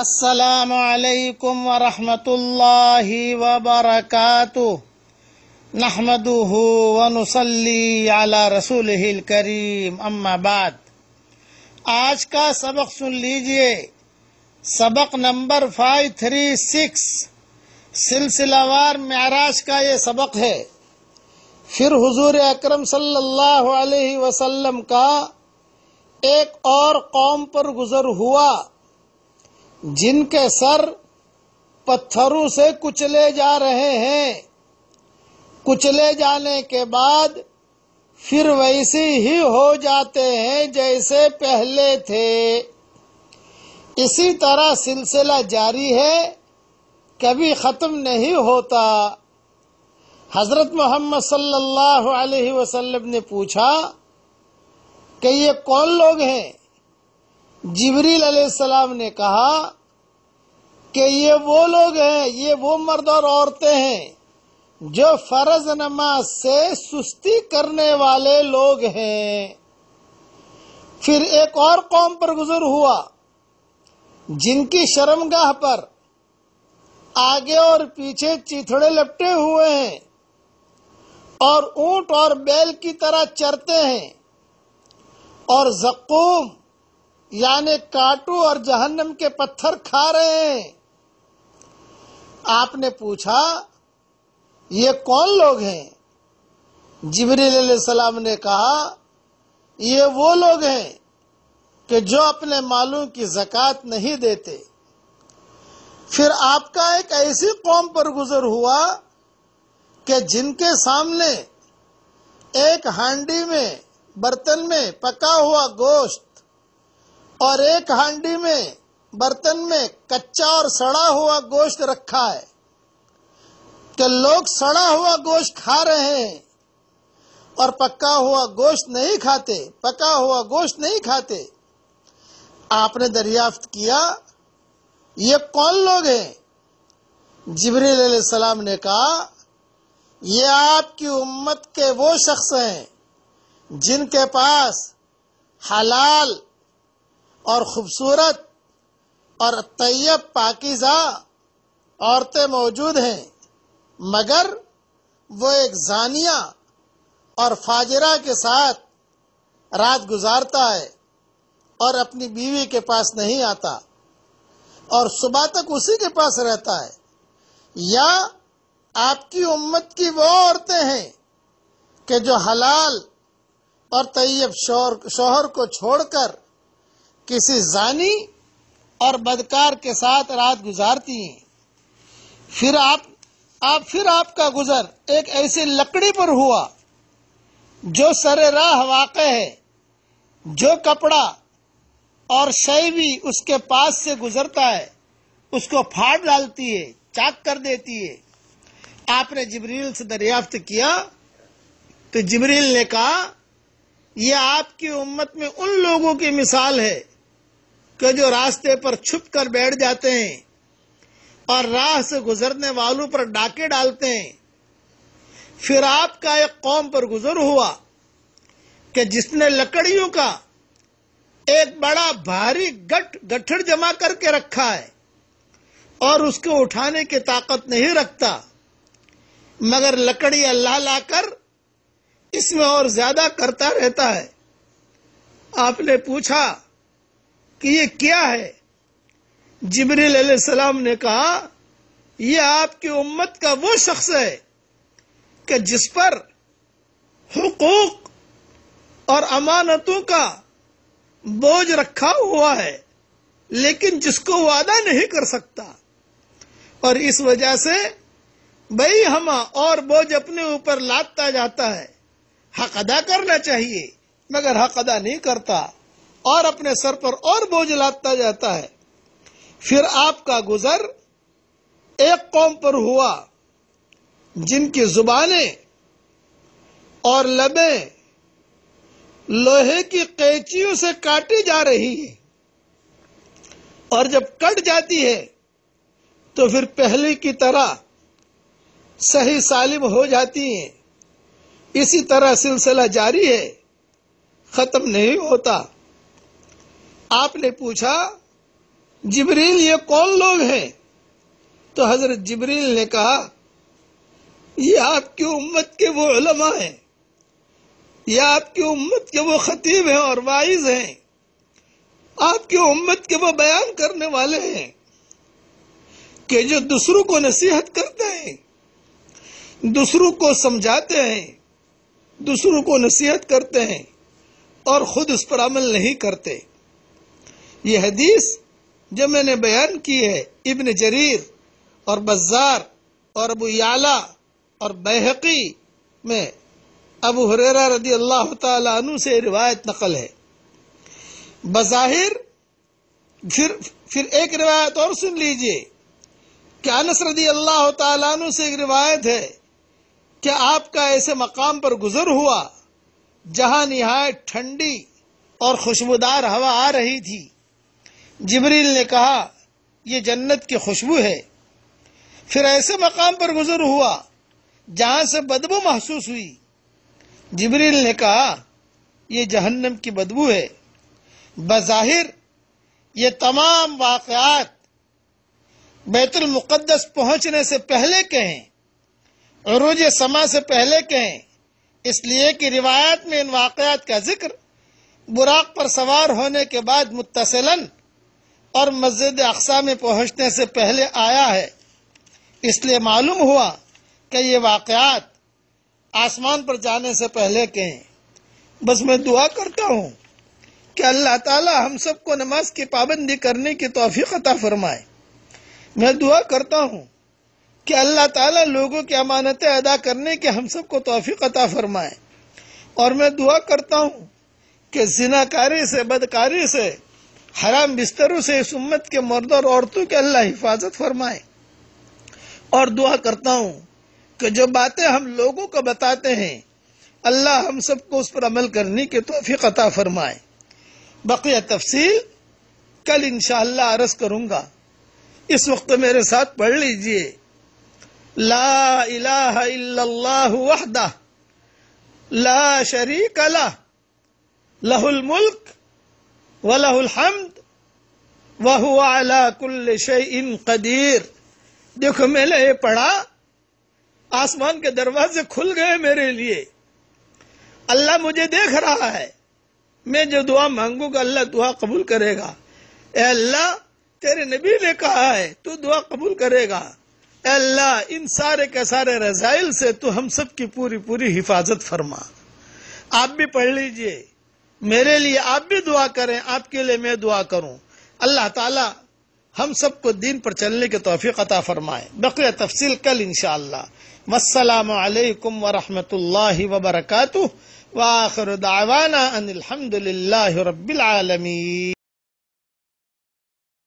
असलकम वरहमतुल्लाह वबरकत नहमदू वनसली आला रसूल करीम अम्माबाद आज का सबक सुन लीजिए सबक नंबर फाइव थ्री सिक्स सिलसिलावार महराज का ये सबक है फिर हुजूर अकरम सल्लल्लाहु अलैहि वसल्लम का एक और कौम पर गुजर हुआ जिनके सर पत्थरों से कुचले जा रहे हैं कुचले जाने के बाद फिर वैसे ही हो जाते हैं जैसे पहले थे इसी तरह सिलसिला जारी है कभी ख़त्म नहीं होता हज़रत मोहम्मद सल्लल्लाहु अलैहि वसल्लम ने पूछा कि ये कौन लोग हैं जिबरील अलैहिस्सलाम ने कहा कि ये वो लोग हैं ये वो मर्द और औरतें हैं जो फर्ज नमाज से सुस्ती करने वाले लोग हैं फिर एक और कौम पर गुजर हुआ जिनकी शर्मगाह पर आगे और पीछे चिथड़े लपटे हुए हैं और ऊंट और बैल की तरह चरते हैं और जक्कूम यानी काटो और जहन्नम के पत्थर खा रहे हैं आपने पूछा ये कौन लोग हैं जिबरील ने कहा ये वो लोग हैं कि जो अपने मालूम की जक़ात नहीं देते फिर आपका एक ऐसी कौम पर गुजर हुआ कि जिनके सामने एक हांडी में बर्तन में पका हुआ गोश्त और एक हांडी में बर्तन में कच्चा और सड़ा हुआ गोश्त रखा है कि लोग सड़ा हुआ गोश्त खा रहे हैं और पक्का हुआ गोश्त नहीं खाते पका हुआ गोश्त नहीं खाते आपने दरियाफ्त किया ये कौन लोग हैं जिबरील सलाम ने कहा ये आपकी उम्मत के वो शख्स हैं जिनके पास हलाल और खूबसूरत और तैयब पाकिजा औरतें मौजूद हैं मगर वो एक जानिया और फाजरा के साथ रात गुजारता है और अपनी बीवी के पास नहीं आता और सुबह तक उसी के पास रहता है या आपकी उम्मत की वो औरतें हैं कि जो हलाल और तैयब शोहर शोहर को छोड़कर किसी जानी और बदकार के साथ रात गुजारती हैं फिर आप आप फिर आपका गुजर एक ऐसी लकड़ी पर हुआ जो सरे राह वाक़ है जो कपड़ा और शय भी उसके पास से गुजरता है उसको फाड़ डालती है चाक कर देती है आपने जबरील से दरियाफ्त किया तो जबरील ने कहा यह आपकी उम्मत में उन लोगों की मिसाल है कि जो रास्ते पर छुप कर बैठ जाते हैं और राह से गुजरने वालों पर डाके डालते हैं फिर आपका एक कौम पर गुजर हुआ कि जिसने लकड़ियों का एक बड़ा भारी गठ गठर जमा करके रखा है और उसको उठाने की ताकत नहीं रखता मगर लकड़ी अल्लाह लाकर इसमें और ज्यादा करता रहता है आपने पूछा कि ये क्या है जिब्रील सलाम ने कहा यह आपकी उम्मत का वो शख्स है कि जिस पर हुकूक और अमानतों का बोझ रखा हुआ है लेकिन जिसको वादा नहीं कर सकता और इस वजह से भाई हम और बोझ अपने ऊपर लादता जाता है हक अदा करना चाहिए मगर हक अदा नहीं करता और अपने सर पर और बोझ लादता जाता है फिर आपका गुजर एक कौम पर हुआ जिनकी जुबानें और लबें लोहे की कैचियों से काटी जा रही है और जब कट जाती है तो फिर पहले की तरह सही सालिम हो जाती हैं इसी तरह सिलसिला जारी है खत्म नहीं होता आपने पूछा जिबरील ये कौन लोग हैं तो हजरत जिबरील ने कहा ये आपकी उम्मत के वो उलमा हैं ये आपकी उम्मत के वो खतीब हैं और वाइज हैं आपकी उम्मत के वो बयान करने वाले हैं कि जो दूसरों को नसीहत करते हैं दूसरों को समझाते हैं दूसरों को नसीहत करते हैं और खुद उस पर अमल नहीं करते ये हदीस जो मैंने बयान की है इब्न जरीर और बजार और अबू याला और बहकी में अबू हुररा रदी अल्लाह तु से रिवायत नकल है बज़ाहिर फिर फिर एक रिवायत और सुन लीजिए क्या अनस रदी अल्लाह तु से एक रिवायत है क्या आपका ऐसे मकाम पर गुजर हुआ जहां निहायत ठंडी और खुशबूदार हवा आ रही थी जिबरील ने कहा यह जन्नत की खुशबू है फिर ऐसे मकाम पर गुजर हुआ जहां से बदबू महसूस हुई जिबरील ने कहा यह जहन्नम की बदबू है बज़ाहिर ये तमाम वाकयात बैतुल मुक़द्दस पहुंचने से पहले के हैं अरूज समा से पहले के हैं इसलिए कि रिवायत में इन वाकयात का जिक्र बुराक पर सवार होने के बाद मुतसलन और मस्जिद अक्सा में पहुंचने से पहले आया है इसलिए मालूम हुआ कि ये वाकयात आसमान पर जाने से पहले के हैं बस मैं दुआ करता हूँ कि अल्लाह ताला हम सबको नमाज की पाबंदी करने की तोफ़ी अता फरमाए मैं दुआ करता हूँ कि अल्लाह ताला लोगों की अमानतें अदा करने की हम सबको तोफ़ी अता फरमाए और मैं दुआ करता हूँ कि जिनाकारी से बदकारी से हराम बिस्तरों से इस उम्मत के मर्द और औरतों के अल्लाह हिफाजत फरमाए और दुआ करता हूँ कि जो बातें हम लोगों को बताते हैं अल्लाह हम सबको उस पर अमल करने के तोफ़ी अता फरमाए बकिया तफसील कल इन अरस करूंगा इस वक्त मेरे साथ पढ़ लीजिए ला इलाहा ला शरीक अला लहुल मुल्क وهو على कुल्ल इन कदीर देखो मैंने ये पढ़ा आसमान के दरवाजे खुल गए मेरे लिए अल्लाह मुझे देख रहा है मैं जो दुआ मांगूंगा अल्लाह दुआ कबूल करेगा ए अल्लाह तेरे नबी ने कहा है तू दुआ कबूल करेगा ए अल्लाह इन सारे के सारे रजाइल से तू हम सब की पूरी पूरी हिफाजत फरमा आप भी पढ़ लीजिए मेरे लिए आप भी दुआ करें आपके लिए मैं दुआ करूं अल्लाह ताला हम सबको दीन पर चलने के तोफ़ी अता फरमाए बकर तफसील कल इनशाला वसलामकुम वरहमत ला वबरकू वाखर दावाना अनिलहमदिल्ला रबालमी